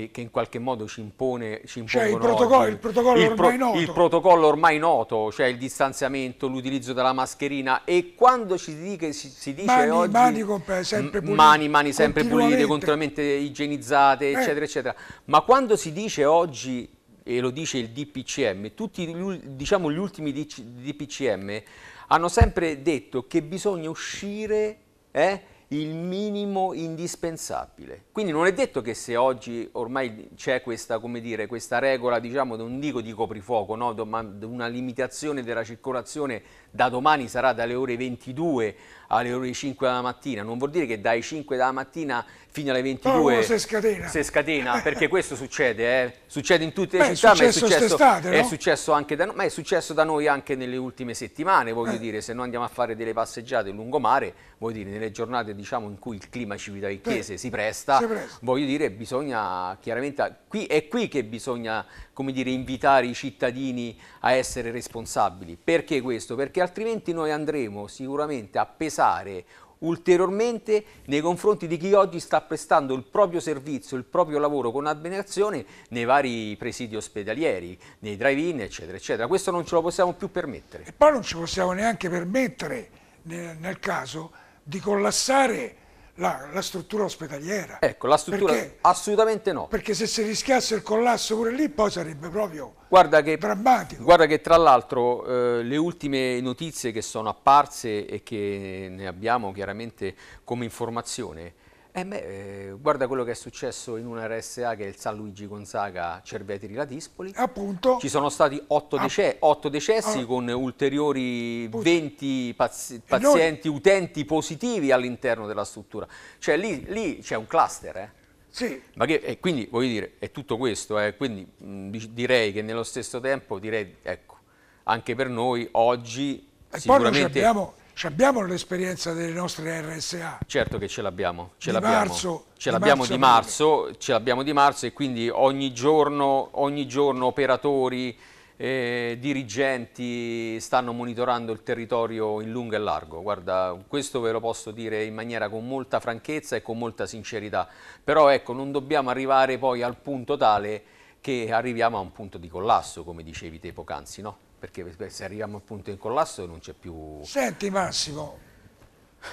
che, che in qualche modo ci impone ci cioè, il, protocollo, il, protocollo il, pro, il protocollo ormai noto cioè il distanziamento l'utilizzo della mascherina e quando ci dice, si, si dice mani, oggi mani, sempre pulite, mani, mani sempre pulite continuamente igienizzate eh. eccetera eh. eccetera ma quando si dice oggi e lo dice il DPCM tutti diciamo gli ultimi DPCM hanno sempre detto che bisogna uscire eh, il minimo indispensabile. Quindi non è detto che se oggi ormai c'è questa, dire, questa regola, diciamo, non dico di coprifuoco, no? una limitazione della circolazione da domani sarà dalle ore 22 alle ore 5 della mattina, non vuol dire che dai 5 della mattina fino alle 22 si scatena. se scatena. perché questo succede, eh? succede in tutte le Beh, città, è ma è successo, estate, è successo anche da noi, ma è successo da noi anche nelle ultime settimane, voglio eh. dire, se noi andiamo a fare delle passeggiate lungomare, voglio dire, nelle giornate diciamo, in cui il clima civitavecchiese eh, si presta, si presta, voglio dire, bisogna chiaramente, qui, è qui che bisogna come dire, invitare i cittadini a essere responsabili. Perché questo? Perché altrimenti noi andremo sicuramente a pesare ulteriormente nei confronti di chi oggi sta prestando il proprio servizio, il proprio lavoro con abnegazione nei vari presidi ospedalieri, nei drive-in, eccetera, eccetera. Questo non ce lo possiamo più permettere. E poi non ci possiamo neanche permettere, nel caso, di collassare la, la struttura ospedaliera. Ecco, la struttura perché, assolutamente no. Perché se si rischiasse il collasso pure lì poi sarebbe proprio guarda che, drammatico. Guarda che tra l'altro eh, le ultime notizie che sono apparse e che ne abbiamo chiaramente come informazione eh beh, eh, guarda quello che è successo in una RSA che è il San Luigi Gonzaga Cerveteri Latispoli. Appunto. Ci sono stati 8, ah. dece decessi ah, con ulteriori 20 pazi pazienti, noi... utenti positivi all'interno della struttura. Cioè lì, c'è un cluster, eh? Sì. Ma che, eh, quindi voglio dire, è tutto questo, eh. quindi mh, mm, direi che nello stesso tempo, direi, ecco, anche per noi oggi e sicuramente... Ci abbiamo l'esperienza delle nostre RSA. Certo che ce l'abbiamo. Ce l'abbiamo ce l'abbiamo di marzo, ce l'abbiamo di marzo e quindi ogni giorno, ogni giorno operatori, eh, dirigenti stanno monitorando il territorio in lungo e largo. Guarda, questo ve lo posso dire in maniera con molta franchezza e con molta sincerità. Però ecco, non dobbiamo arrivare poi al punto tale che arriviamo a un punto di collasso, come dicevi te poc'anzi, no? perché se arriviamo al punto in collasso non c'è più... Senti Massimo,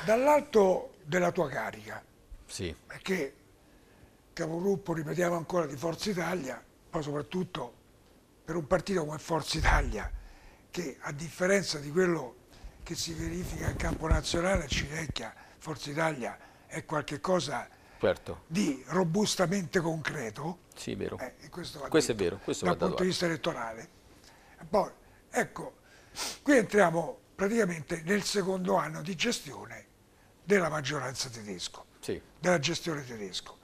dall'alto della tua carica, sì. perché capogruppo, ripetiamo ancora, di Forza Italia, poi soprattutto per un partito come Forza Italia, che a differenza di quello che si verifica in campo nazionale, Cinecchia, Forza Italia è qualcosa certo. di robustamente concreto. Sì, vero. Eh, questo, questo è vero. Questo dal punto di vista elettorale. Poi, Ecco, qui entriamo praticamente nel secondo anno di gestione della maggioranza tedesco, sì. della gestione tedesco.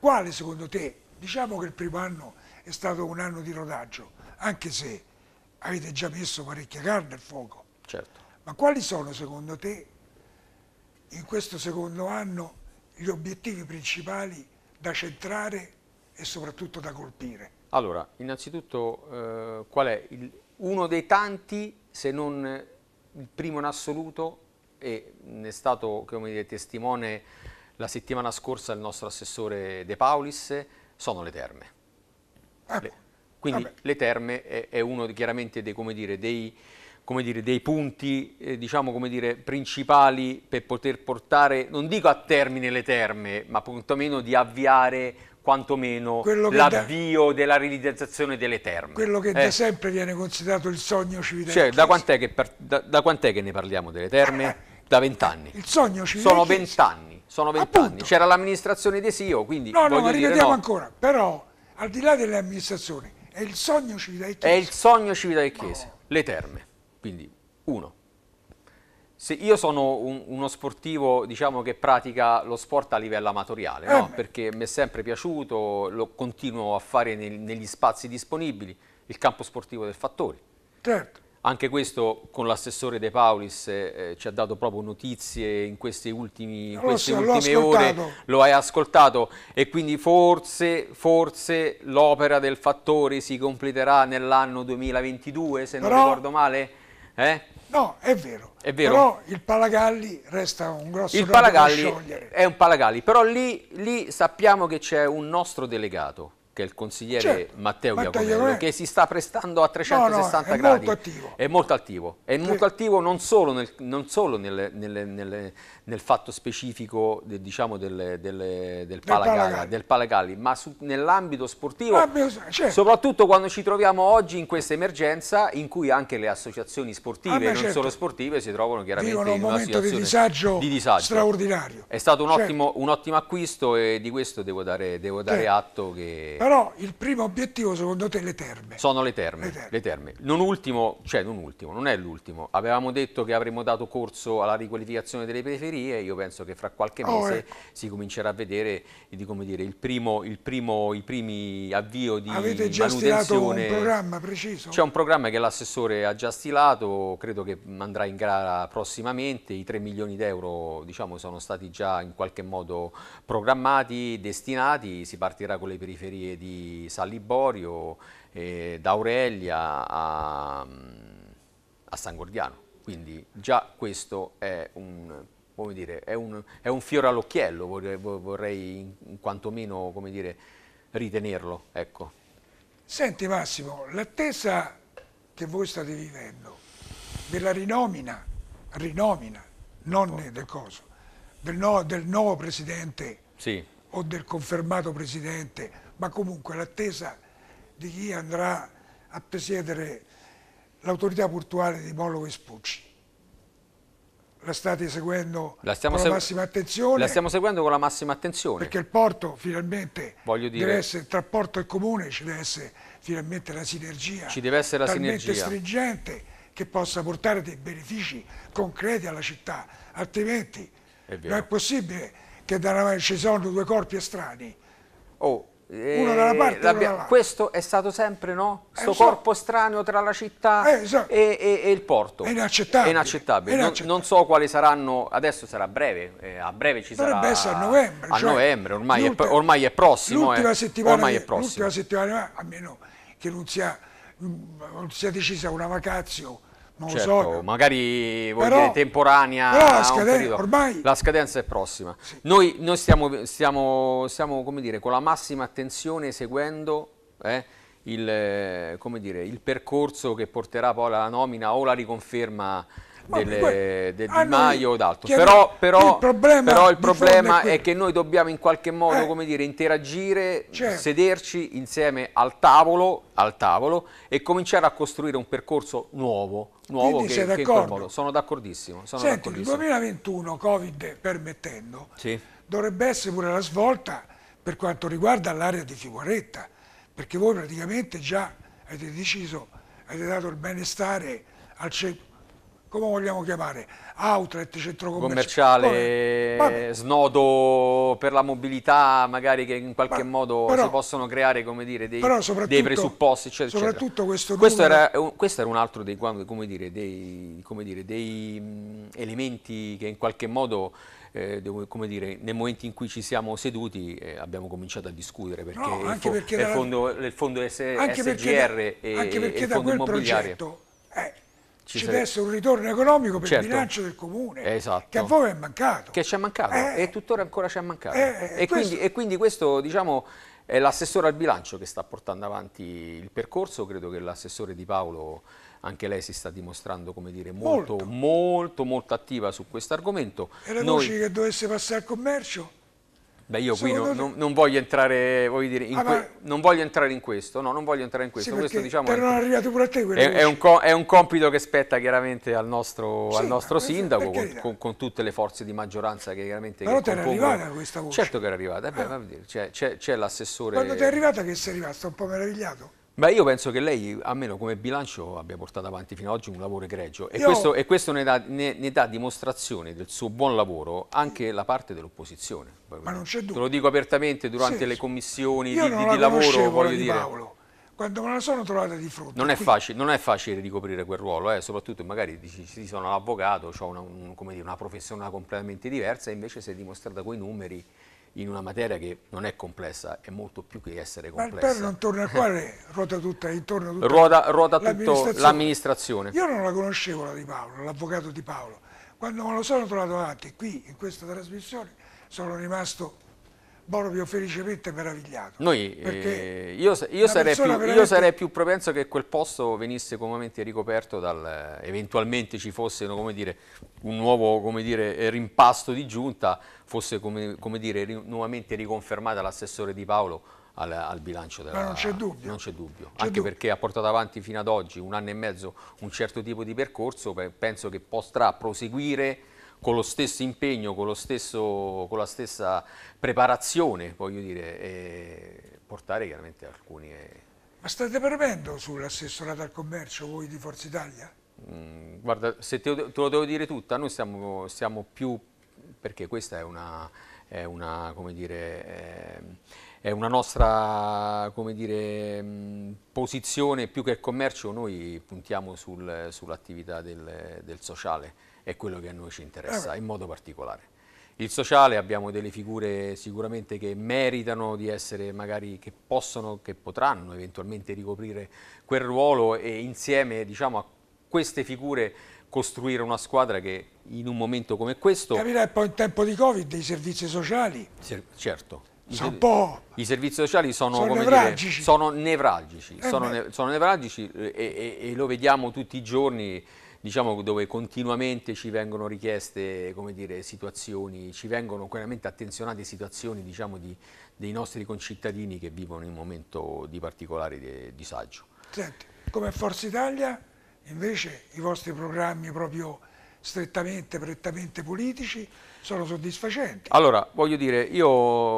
Quale secondo te? Diciamo che il primo anno è stato un anno di rodaggio, anche se avete già messo parecchia carne al fuoco. Certo. Ma quali sono secondo te in questo secondo anno gli obiettivi principali da centrare e soprattutto da colpire? Allora, innanzitutto eh, qual è il, uno dei tanti, se non eh, il primo in assoluto, e ne è stato come dire, testimone la settimana scorsa il nostro assessore De Paulis, sono le terme. Ecco. Le, quindi Vabbè. le terme è, è uno chiaramente dei, come dire, dei, come dire, dei punti eh, diciamo, come dire, principali per poter portare, non dico a termine le terme, ma quantomeno di avviare quantomeno l'avvio della realizzazione delle terme. Quello che eh. da sempre viene considerato il sogno civitanchese. Cioè, da quant'è che, da, da quant che, ne parliamo delle terme? Eh. Da vent'anni. Il sogno civitanchese. Sono vent'anni, sono vent'anni. C'era l'amministrazione De Sio, quindi No, no, ma ripetiamo no. ancora. Però, al di là delle amministrazioni, è il sogno civitanchese. È il sogno civile civitanchese, no. le terme. Quindi, uno. Se io sono un, uno sportivo diciamo, che pratica lo sport a livello amatoriale, no? Eh perché mi è sempre piaciuto, lo continuo a fare nel, negli spazi disponibili, il campo sportivo del Fattori. Certo. Anche questo con l'assessore De Paulis eh, eh ci ha dato proprio notizie in queste, ultimi, in queste lo, ultime ore, lo hai ascoltato e quindi forse, forse l'opera del Fattori si completerà nell'anno 2022 se Però... non ricordo male. Eh? No, è vero. è vero. Però il Palagalli resta un grosso il Palagalli da sciogliere. È un Palagalli, però lì, lì sappiamo che c'è un nostro delegato che è il consigliere certo, Matteo, Matteo Iacomello, che si sta prestando a 360 no, no, è gradi. Molto È molto attivo. È molto attivo non solo, nel, non solo nelle, nelle, nelle nel fatto specifico de, diciamo, del, del, del, Palacali, del Palacali, ma nell'ambito sportivo, certo. soprattutto quando ci troviamo oggi in questa emergenza in cui anche le associazioni sportive, ah, non certo. solo sportive, si trovano chiaramente Vivono in una situazione di disagio, di disagio, straordinario. È stato un, certo. ottimo, un, ottimo, acquisto e di questo devo dare, devo dare certo. atto che... Però il primo obiettivo secondo te le terme? Sono le terme, le terme. Le terme. Non ultimo, cioè non ultimo, non è l'ultimo. Avevamo detto che avremmo dato corso alla riqualificazione delle periferie, batterie, io penso che fra qualche oh, mese oh, ecco. si comincerà a vedere dire, il primo, il primo, i primi avvio di Avete già manutenzione. Avete un programma preciso? C'è un programma che l'assessore ha già stilato, credo che andrà in gara prossimamente, i 3 milioni di euro diciamo, sono stati già in qualche modo programmati, destinati, si partirà con le periferie di San eh, da Aurelia a, a San Gordiano quindi già questo è un come dire, è un, è un fiore all'occhiello, vorrei, vorrei quantomeno come dire, ritenerlo. Ecco. Senti Massimo, l'attesa che voi state vivendo della rinomina, rinomina non oh. del coso, del, no, del nuovo presidente sì. o del confermato presidente, ma comunque l'attesa di chi andrà a presiedere l'autorità portuale di Molo Vespucci la state seguendo la con la massima attenzione. La stiamo seguendo con la massima attenzione. Perché il porto finalmente dire... deve essere, tra porto e comune ci deve essere finalmente la sinergia. Ci deve essere la sinergia. stringente che possa portare dei benefici concreti alla città, altrimenti è non è possibile che da una, ci sono due corpi estranei. Oh eh, una dalla parte, una dalla questo è stato sempre no? questo eh, so. Esatto. corpo estraneo tra la città eh, so. Esatto. e, e, e, il porto è inaccettabile, è inaccettabile. È inaccettabile. Non, non, so quali saranno adesso sarà breve eh, a breve ci Dovrebbe sarà a novembre, a cioè, novembre ormai, è, ormai, è, prossimo eh. l'ultima settimana, settimana meno che non sia, non sia decisa una vacanza non certo, lo so. Certo, magari vuol però, dire temporanea però la, scadenza, ormai... la scadenza è prossima. Sì. Noi, noi stiamo, stiamo, stiamo dire, con la massima attenzione seguendo eh, il, dire, il, percorso che porterà poi alla nomina o la riconferma delle, que- del Di Maio o d'altro. Però, però, il problema, però il problema è che noi dobbiamo in qualche modo eh, come dire, interagire, certo. sederci insieme al tavolo, al tavolo e cominciare a costruire un percorso nuovo nuovo che, che d'accordo. Sono d'accordissimo. Sono Senti, il 2021, Covid permettendo, sì. dovrebbe essere pure la svolta per quanto riguarda l'area di Figuaretta, perché voi praticamente già avete deciso, avete dato il benestare al, centro, come vogliamo chiamare, outlet, centro commerciale, commerciale vabbè. Eh, snodo per la mobilità magari che in qualche vabbè. modo però, si possono creare dire, dei, dei, presupposti eccetera, soprattutto eccetera. questo, questo era, questo, era, un altro dei, come dire, dei, come dire, dei elementi che in qualche modo eh, devo, come dire, nei momenti in cui ci siamo seduti eh, abbiamo cominciato a discutere perché, no, il, fo perché il, fondo, il fondo S anche SGR perché da, e, anche perché il fondo da quel immobiliare progetto, eh, ci, ci deve essere un ritorno economico per certo. il bilancio del comune esatto. che a esatto. voi è mancato che ci è mancato eh, e tuttora ancora ci è mancato eh, eh e, questo... quindi, e, quindi, questo diciamo è l'assessore al bilancio che sta portando avanti il percorso credo che l'assessore Di Paolo anche lei si sta dimostrando dire, molto, molto, molto, molto attiva su questo argomento. E la Noi... che dovesse passare al commercio? Beh, io qui no, non, non, voglio entrare, voglio dire, ah, non voglio entrare in questo, no, non voglio entrare in questo. Sì, questo diciamo, però non è, te, è, è, un è, un compito che spetta chiaramente al nostro, sì, al nostro eh, sindaco, con, con, con, tutte le forze di maggioranza che chiaramente... Però che te compongono... arrivata questa voce. Certo che era arrivata, eh, ah. c'è l'assessore... Quando ti è arrivata che sei rimasto un po' meravigliato? Beh, io penso che lei, almeno come bilancio, abbia portato avanti fino ad oggi un lavoro egregio e io... questo, e questo ne, dà, ne, ne, dà, dimostrazione del suo buon lavoro anche la parte dell'opposizione. Ma non c'è dubbio. Te lo dico apertamente durante sì, le commissioni di, di, di lavoro, voglio di dire. Paolo quando me la sono trovata di fronte. Non è, facile, non è facile ricoprire quel ruolo, eh, soprattutto magari dici sono un avvocato, ho una, un, una professione completamente diversa, e invece si è dimostrata con i numeri in una materia che non è complessa, è molto più che essere complessa. Ma il perno intorno al quale ruota tutta, intorno tutta ruota, ruota l'amministrazione. Io non la conoscevo la di Paolo, l'avvocato di Paolo. Quando me lo sono trovato avanti qui in questa trasmissione sono rimasto proprio felicemente meravigliato. Noi, eh, io, io, sarei più, veramente... io, sarei più, propenso che quel posto venisse comodamente ricoperto dal, eh, eventualmente ci fosse dire, un nuovo dire, eh, rimpasto di giunta, fosse dire, ri, nuovamente riconfermata l'assessore Di Paolo al, al, bilancio della... Ma non c'è dubbio. Non dubbio. Anche dubbio. perché ha portato avanti fino ad oggi un anno e mezzo un certo tipo di percorso, penso che potrà proseguire con lo stesso impegno, con, lo stesso, con la stessa preparazione, voglio dire, e portare chiaramente alcuni... Eh. Ma state premendo sull'assessorato al commercio voi di Forza Italia? Mm, guarda, se te, te, lo devo dire tutta, noi siamo, siamo più... perché questa è una... È una come dire... È, ehm, è una nostra dire, mm, posizione più che commercio, noi puntiamo sul, sull'attività del, del, sociale, è quello che a noi ci interessa in modo particolare. Il sociale abbiamo delle figure sicuramente che meritano di essere magari che possono, che potranno eventualmente ricoprire quel ruolo e insieme diciamo, a queste figure costruire una squadra che in un momento come questo... Capirà poi in tempo di Covid dei servizi sociali. Ser certo i, I, servizi sociali sono, sono nevralgici, dire, sono, nevralgici, eh sono, ne, sono nevralgici eh, e, e, e, lo vediamo tutti i giorni diciamo, dove continuamente ci vengono richieste dire, situazioni, ci vengono veramente attenzionate situazioni diciamo, di, dei nostri concittadini che vivono in un momento di particolare disagio. Senti, come Forza Italia invece i vostri programmi proprio strettamente, prettamente politici sono soddisfacenti. Allora, voglio dire, io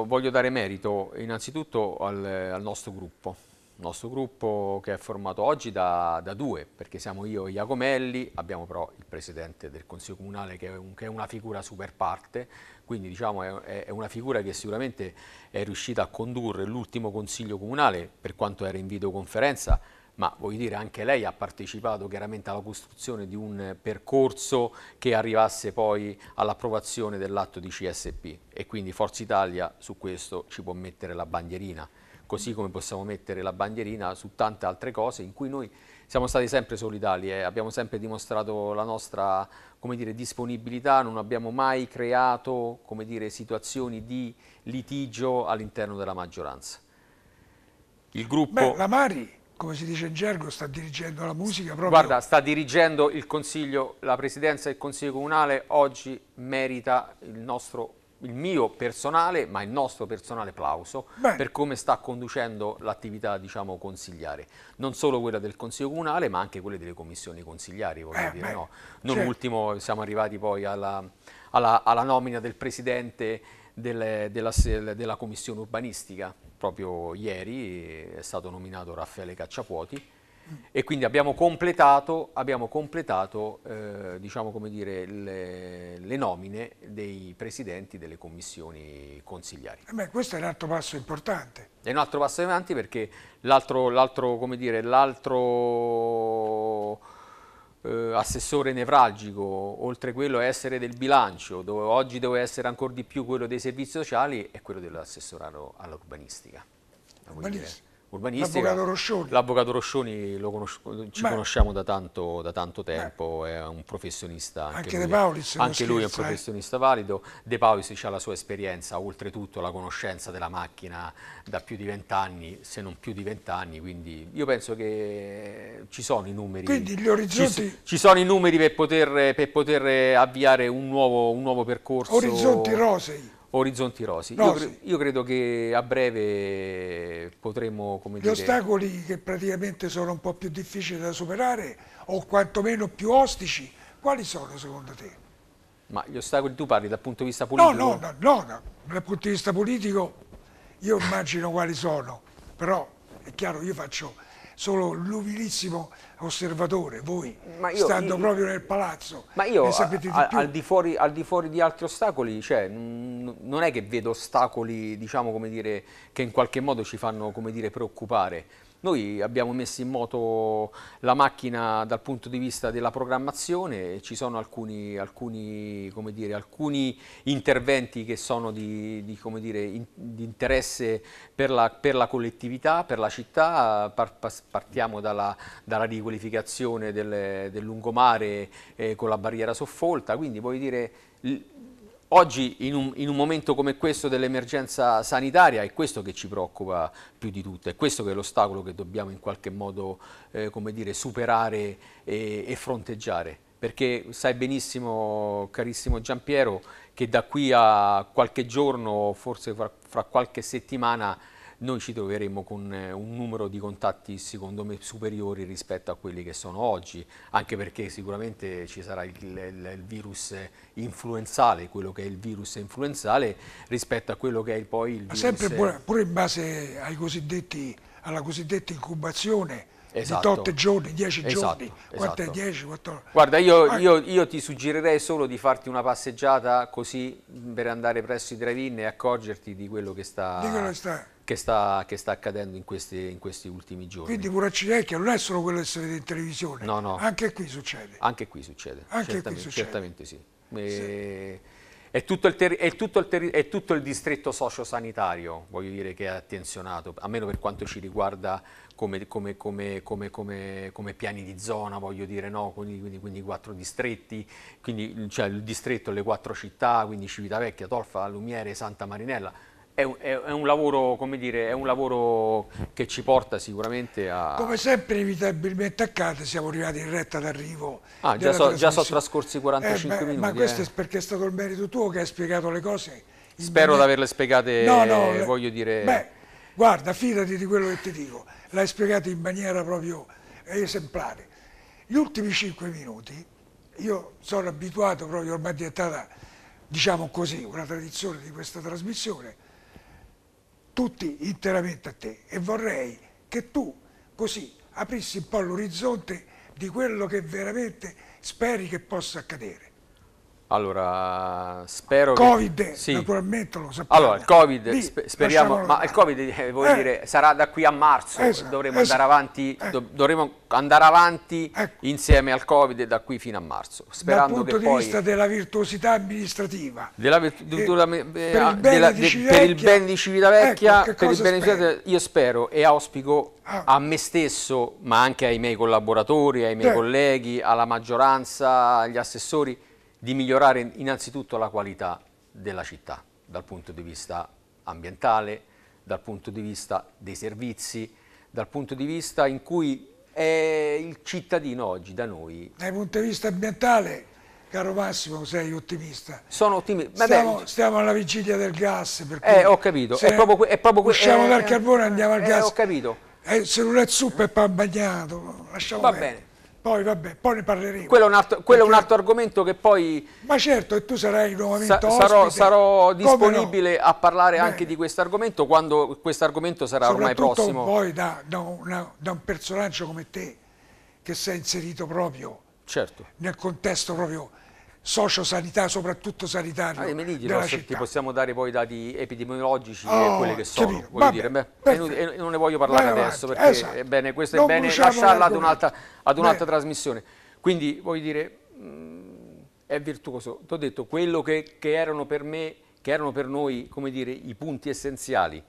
voglio dare merito innanzitutto al, al nostro gruppo, il nostro gruppo che è formato oggi da, da, due, perché siamo io e Iacomelli, abbiamo però il presidente del Consiglio Comunale che è, un, che è una figura super parte, quindi diciamo è, è, una figura che sicuramente è riuscita a condurre l'ultimo Consiglio Comunale, per quanto era in videoconferenza, ma voglio dire anche lei ha partecipato chiaramente alla costruzione di un percorso che arrivasse poi all'approvazione dell'atto di CSP e quindi Forza Italia su questo ci può mettere la bandierina, così come possiamo mettere la bandierina su tante altre cose in cui noi siamo stati sempre solidali, eh. abbiamo sempre dimostrato la nostra dire, disponibilità, non abbiamo mai creato dire, situazioni di litigio all'interno della maggioranza. Il gruppo... Beh, la Mari come si dice in gergo, sta dirigendo la musica proprio. Guarda, sta dirigendo il Consiglio, la Presidenza del Consiglio Comunale oggi merita il nostro il mio personale, ma il nostro personale applauso Beh. per come sta conducendo l'attività diciamo, consigliare, non solo quella del Consiglio Comunale, ma anche quelle delle commissioni consigliari, eh, dire, no? Non certo. ultimo siamo arrivati poi alla, alla, alla nomina del Presidente delle, della, della, commissione urbanistica. Proprio ieri è stato nominato Raffaele Cacciapuoti e quindi abbiamo completato, abbiamo completato eh, diciamo dire, le, le, nomine dei presidenti delle commissioni consigliari. Eh beh, questo è un altro passo importante. È un altro passo avanti perché l'altro eh, assessore nevralgico, oltre quello essere del bilancio, dove oggi deve essere ancora di più quello dei servizi sociali, è quello dell'assessorato all'urbanistica urbanistica. L'avvocato Roscioni. L'avvocato Roscioni lo conosci ci Beh. conosciamo da tanto, da tanto tempo, Beh. è un professionista. Anche, anche lui, De Paolis. Anche scherzo, lui è un eh. professionista eh. valido. De Paolis ha la sua esperienza, oltretutto la conoscenza della macchina da più di vent'anni, se non più di vent'anni, quindi io penso che ci sono i numeri. Quindi gli orizzonti... Ci, ci sono i numeri per poter, per poter avviare un nuovo, un nuovo percorso. Orizzonti rosei orizzonti rosi. No, io, cre sì. io, credo che a breve potremo... Come Gli dire... ostacoli che praticamente sono un po' più difficili da superare o quantomeno più ostici, quali sono secondo te? Ma gli ostacoli tu parli dal punto di vista politico? No, no, no, no, no. dal punto di vista politico io immagino quali sono, però è chiaro io faccio solo l'umilissimo osservatore, voi io, stando io, proprio nel palazzo. Ma io ne sapete di a, più. Al, di fuori, al di fuori di altri ostacoli, cioè, non è che vedo ostacoli diciamo, come dire, che in qualche modo ci fanno come dire, preoccupare noi abbiamo messo in moto la macchina dal punto di vista della programmazione, ci sono alcuni, alcuni, dire, alcuni interventi che sono di, di, dire, in, di interesse per la, per la, collettività, per la città, partiamo dalla, dalla riqualificazione del, del lungomare eh, con la barriera soffolta, quindi voglio dire Oggi in un, in un, momento come questo dell'emergenza sanitaria è questo che ci preoccupa più di tutto, è questo che è l'ostacolo che dobbiamo in qualche modo eh, dire, superare e, e, fronteggiare. Perché sai benissimo, carissimo Giampiero, che da qui a qualche giorno, forse fra, fra qualche settimana, noi ci troveremo con eh, un numero di contatti secondo me superiori rispetto a quelli che sono oggi, anche perché sicuramente ci sarà il, il, il virus influenzale, quello che è il virus influenzale rispetto a quello che è poi il virus... Sempre pure, pure in base alla cosiddetta incubazione, esatto. di tot giorni, 10 esatto, giorni, esatto. 10, 14. Guarda, io, ah. io, io, ti suggerirei solo di farti una passeggiata così per andare presso i drive-in e accorgerti di quello che sta... Di quello che sta che sta, che sta accadendo in questi, in questi, ultimi giorni. Quindi Curacci non è solo quello di essere in televisione, no, no. anche qui succede. Anche qui succede, anche certamente, qui succede. certamente sì. E... sì. È tutto, è, tutto è tutto, il distretto sociosanitario, voglio dire, che è attenzionato, almeno per quanto ci riguarda come, come, come, come piani di zona, voglio dire, no? quindi, quindi, quindi, quattro distretti, quindi, cioè il distretto, le quattro città, quindi Civitavecchia, Tolfa, Lumiere, Santa Marinella, è un, è un, lavoro, come dire, è un lavoro che ci porta sicuramente a... Come sempre inevitabilmente accade, siamo arrivati in retta d'arrivo. Ah, già sono so trascorsi 45 eh, ma, minuti. Ma questo eh. è perché è stato il merito tuo che hai spiegato le cose. Spero di averle spiegate, no, no, eh, voglio dire... Beh, guarda, fidati di quello che ti dico, l'hai spiegato in maniera proprio esemplare. Gli ultimi 5 minuti, io sono abituato proprio, ormai diventata, diciamo così, una tradizione di questa trasmissione, tutti interamente a te e vorrei che tu così aprissi un po' l'orizzonte di quello che veramente speri che possa accadere. Allora, spero Covid, che... sì. naturalmente lo sappiamo. Allora, il Covid, Lì, sp speriamo, ma il Covid eh, eh. dire, sarà da qui a marzo, esatto, dovremo, esatto. andare avanti, eh. dovremo, andare avanti, ecco. insieme al Covid da qui fino a marzo. Sperando Dal punto che di poi... vista della virtuosità amministrativa. Della virtuosità eh, per, ah, della, per il bene di Civitavecchia, ecco, per il bene spero? io spero e auspico ah. a me stesso, ma anche ai miei collaboratori, ai miei certo. colleghi, alla maggioranza, agli assessori, di migliorare innanzitutto la qualità della città dal punto di vista ambientale, dal punto di vista dei servizi, dal punto di vista in cui è il cittadino oggi da noi. Dal punto di vista ambientale, caro Massimo, sei ottimista. Sono ottimista. Stiamo, stiamo, alla vigilia del gas. Per Eh, ho capito. È proprio, è proprio usciamo eh, dal carbone e andiamo al eh, gas. Ho capito. Eh, se non è zuppa è pan bagnato, lasciamo Va bene. bene. Poi vabbè, poi ne parleremo. Quello è un altro, è un altro argomento che poi... Ma certo, e tu sarai nuovamente sa sarò, sarò, disponibile no? a parlare Bene. anche di questo argomento quando questo argomento sarà ormai prossimo. poi da, da, una, da, un personaggio come te che si è inserito proprio certo. nel contesto proprio sociosanità, soprattutto sanitario. Ah, Emilidio, ti possiamo dare poi i dati epidemiologici oh, e quelle che sono. Dire, beh, beh, non ne voglio parlare adesso perché esatto. è eh, bene, questo non è bene lasciarla ad un'altra, un trasmissione. Quindi voglio dire, mh, mm, è virtuoso. Ti ho detto quello che, che, erano per me, che erano per noi, come dire, i punti essenziali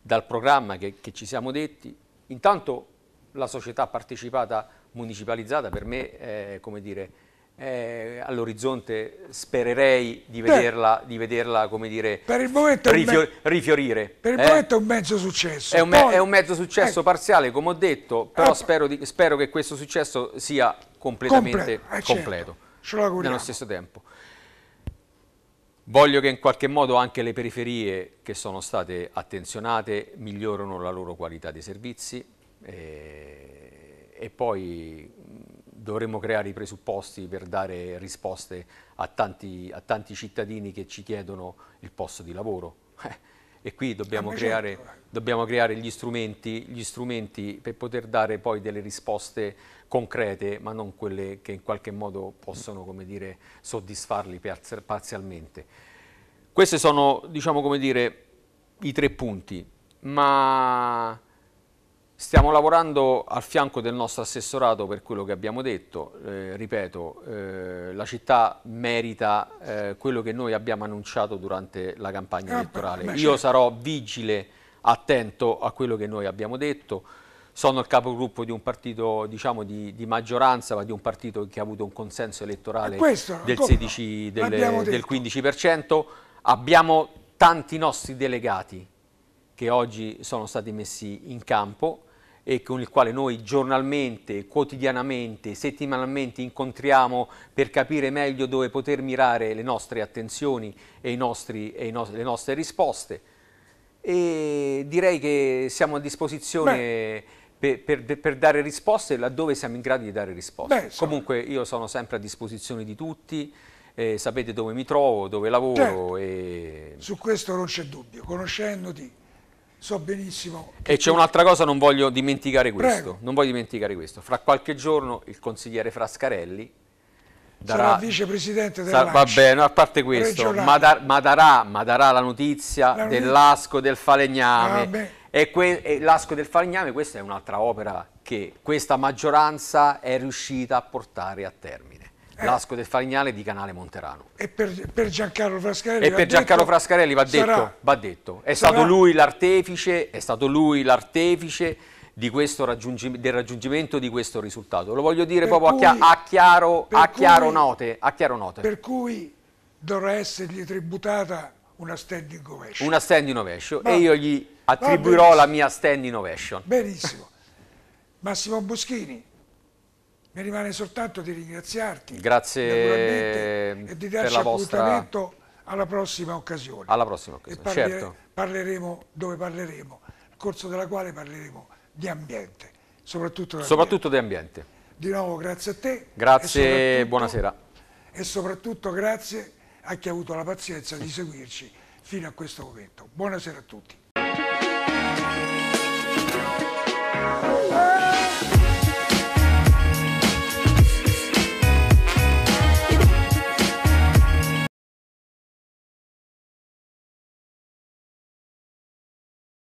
dal programma che, che ci siamo detti. Intanto la società partecipata municipalizzata per me è, come dire, eh, all'orizzonte spererei di vederla, di vederla come dire, per il momento rifior rifiorire. Per il eh? momento è un mezzo successo. È un, me Poi, è un mezzo successo eh. parziale, come ho detto, però ecco. spero, di, spero, che questo successo sia completamente Comple completo. Eh, certo. Nello stesso tempo. Voglio che in qualche modo anche le periferie che sono state attenzionate migliorino la loro qualità dei servizi eh, e poi dovremmo creare i presupposti per dare risposte a tanti, a tanti cittadini che ci chiedono il posto di lavoro. E qui dobbiamo creare, dobbiamo creare gli, strumenti, gli, strumenti, per poter dare poi delle risposte concrete, ma non quelle che in qualche modo possono dire, soddisfarli parzialmente. Questi sono diciamo, dire, i tre punti, ma Stiamo lavorando al fianco del nostro assessorato per quello che abbiamo detto, eh, ripeto, eh, la città merita eh, quello che noi abbiamo annunciato durante la campagna ah, elettorale. Io certo. sarò vigile, attento a quello che noi abbiamo detto, sono il capogruppo di un partito diciamo, di, di, maggioranza, ma di un partito che ha avuto un consenso elettorale eh, questo, del, 16, del, del 15%. Abbiamo tanti nostri delegati che oggi sono stati messi in campo, e con il quale noi giornalmente, quotidianamente, settimanalmente incontriamo per capire meglio dove poter mirare le nostre attenzioni e, nostri, e no, le nostre risposte. E direi che siamo a disposizione per, per, per, dare risposte laddove siamo in grado di dare risposte. Beh, Comunque io sono sempre a disposizione di tutti. Eh, sapete dove mi trovo, dove lavoro. Certo. E... Su questo non c'è dubbio, conoscendoti so benissimo. E c'è un'altra cosa, non voglio dimenticare questo. Prego. Non voglio dimenticare questo. Fra qualche giorno il consigliere Frascarelli darà, sarà vicepresidente della sarà, Va bene, a parte questo, ma, dar, ma, darà, ma, darà, la notizia, notizia. dell'asco del falegname. Ah, e, e l'asco del falegname, questa è un'altra opera che questa maggioranza è riuscita a portare a termine. Eh. Lasco del Farignale di Canale Monterano. E per, per Giancarlo Frascarelli, e va, per Giancarlo detto, Frascarelli va, detto, sarà, va detto, È sarà. stato lui l'artefice, è stato lui l'artefice raggiungim del raggiungimento di questo risultato. Lo voglio dire proprio cui, a, chi a, chiaro, a, chiaro cui, note, a chiaro note. Per cui dovrà essergli tributata una standing ovation. Una standing ovation Ma, e io gli attribuirò la mia standing ovation. Benissimo. Massimo Boschini, mi rimane soltanto di ringraziarti. Grazie e di darci appuntamento vostra... alla prossima occasione. Alla prossima occasione, parlere certo. Parleremo dove parleremo, nel corso della quale parleremo di ambiente, soprattutto, soprattutto di ambiente. Di nuovo grazie a te. Grazie e buonasera. E soprattutto grazie a chi ha avuto la pazienza di seguirci fino a questo momento. Buonasera a tutti.